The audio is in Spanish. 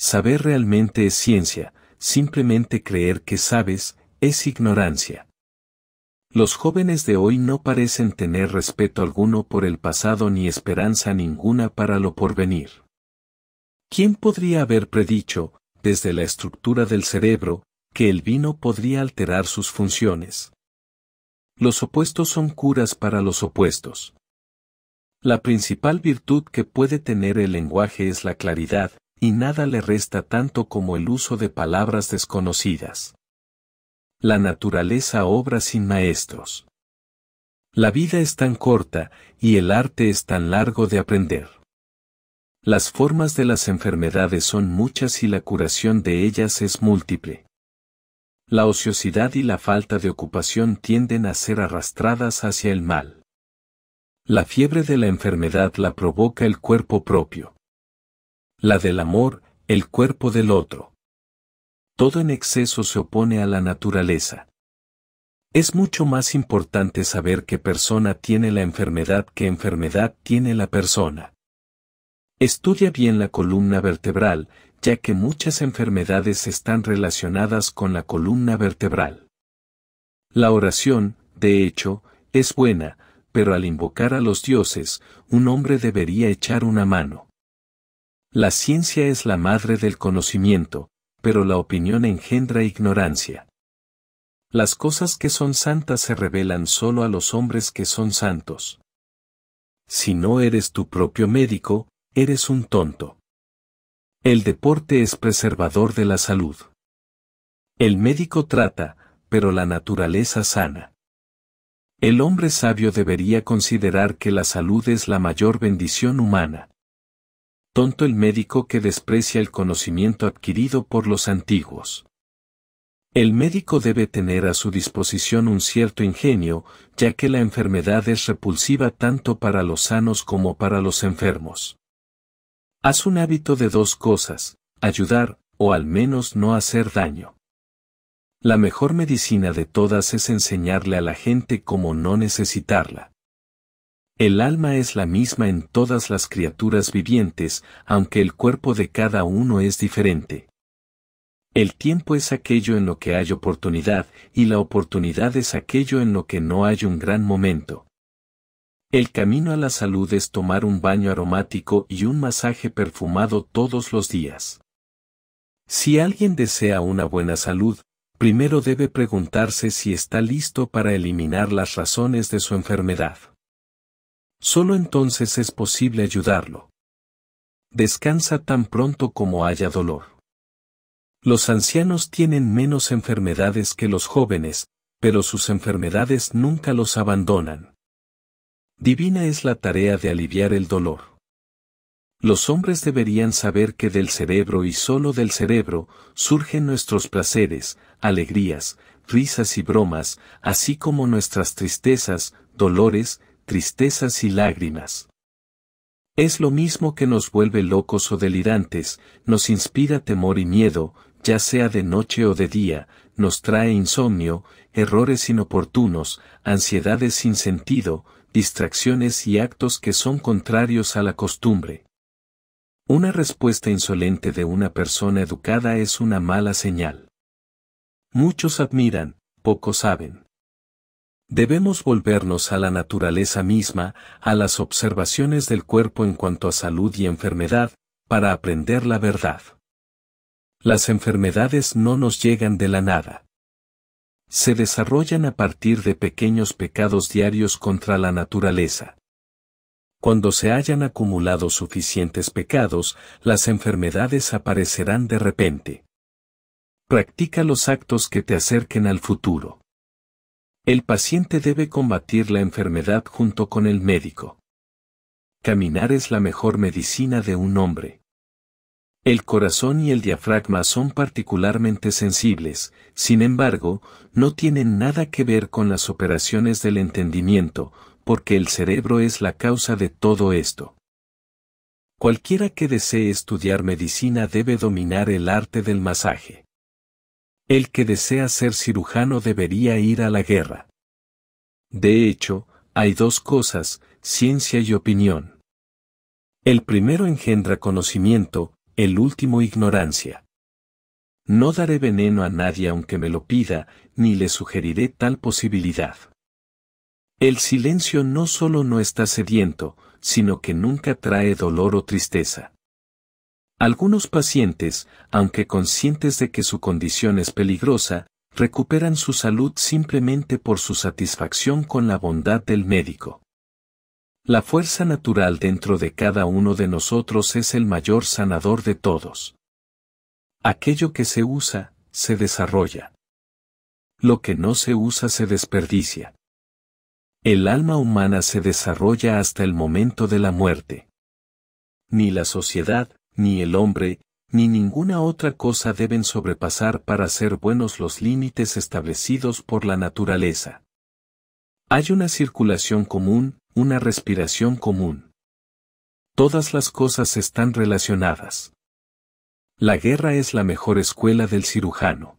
Saber realmente es ciencia, simplemente creer que sabes, es ignorancia. Los jóvenes de hoy no parecen tener respeto alguno por el pasado ni esperanza ninguna para lo porvenir. ¿Quién podría haber predicho, desde la estructura del cerebro, que el vino podría alterar sus funciones? Los opuestos son curas para los opuestos. La principal virtud que puede tener el lenguaje es la claridad, y nada le resta tanto como el uso de palabras desconocidas. La naturaleza obra sin maestros. La vida es tan corta y el arte es tan largo de aprender. Las formas de las enfermedades son muchas y la curación de ellas es múltiple. La ociosidad y la falta de ocupación tienden a ser arrastradas hacia el mal. La fiebre de la enfermedad la provoca el cuerpo propio la del amor, el cuerpo del otro. Todo en exceso se opone a la naturaleza. Es mucho más importante saber qué persona tiene la enfermedad que enfermedad tiene la persona. Estudia bien la columna vertebral, ya que muchas enfermedades están relacionadas con la columna vertebral. La oración, de hecho, es buena, pero al invocar a los dioses, un hombre debería echar una mano. La ciencia es la madre del conocimiento, pero la opinión engendra ignorancia. Las cosas que son santas se revelan solo a los hombres que son santos. Si no eres tu propio médico, eres un tonto. El deporte es preservador de la salud. El médico trata, pero la naturaleza sana. El hombre sabio debería considerar que la salud es la mayor bendición humana tonto el médico que desprecia el conocimiento adquirido por los antiguos. El médico debe tener a su disposición un cierto ingenio, ya que la enfermedad es repulsiva tanto para los sanos como para los enfermos. Haz un hábito de dos cosas, ayudar, o al menos no hacer daño. La mejor medicina de todas es enseñarle a la gente cómo no necesitarla. El alma es la misma en todas las criaturas vivientes, aunque el cuerpo de cada uno es diferente. El tiempo es aquello en lo que hay oportunidad y la oportunidad es aquello en lo que no hay un gran momento. El camino a la salud es tomar un baño aromático y un masaje perfumado todos los días. Si alguien desea una buena salud, primero debe preguntarse si está listo para eliminar las razones de su enfermedad. Solo entonces es posible ayudarlo. Descansa tan pronto como haya dolor. Los ancianos tienen menos enfermedades que los jóvenes, pero sus enfermedades nunca los abandonan. Divina es la tarea de aliviar el dolor. Los hombres deberían saber que del cerebro y solo del cerebro surgen nuestros placeres, alegrías, risas y bromas, así como nuestras tristezas, dolores, tristezas y lágrimas. Es lo mismo que nos vuelve locos o delirantes, nos inspira temor y miedo, ya sea de noche o de día, nos trae insomnio, errores inoportunos, ansiedades sin sentido, distracciones y actos que son contrarios a la costumbre. Una respuesta insolente de una persona educada es una mala señal. Muchos admiran, pocos saben. Debemos volvernos a la naturaleza misma, a las observaciones del cuerpo en cuanto a salud y enfermedad, para aprender la verdad. Las enfermedades no nos llegan de la nada. Se desarrollan a partir de pequeños pecados diarios contra la naturaleza. Cuando se hayan acumulado suficientes pecados, las enfermedades aparecerán de repente. Practica los actos que te acerquen al futuro. El paciente debe combatir la enfermedad junto con el médico. Caminar es la mejor medicina de un hombre. El corazón y el diafragma son particularmente sensibles, sin embargo, no tienen nada que ver con las operaciones del entendimiento, porque el cerebro es la causa de todo esto. Cualquiera que desee estudiar medicina debe dominar el arte del masaje. El que desea ser cirujano debería ir a la guerra. De hecho, hay dos cosas, ciencia y opinión. El primero engendra conocimiento, el último ignorancia. No daré veneno a nadie aunque me lo pida, ni le sugeriré tal posibilidad. El silencio no solo no está sediento, sino que nunca trae dolor o tristeza. Algunos pacientes, aunque conscientes de que su condición es peligrosa, recuperan su salud simplemente por su satisfacción con la bondad del médico. La fuerza natural dentro de cada uno de nosotros es el mayor sanador de todos. Aquello que se usa, se desarrolla. Lo que no se usa se desperdicia. El alma humana se desarrolla hasta el momento de la muerte. Ni la sociedad, ni el hombre, ni ninguna otra cosa deben sobrepasar para ser buenos los límites establecidos por la naturaleza. Hay una circulación común, una respiración común. Todas las cosas están relacionadas. La guerra es la mejor escuela del cirujano.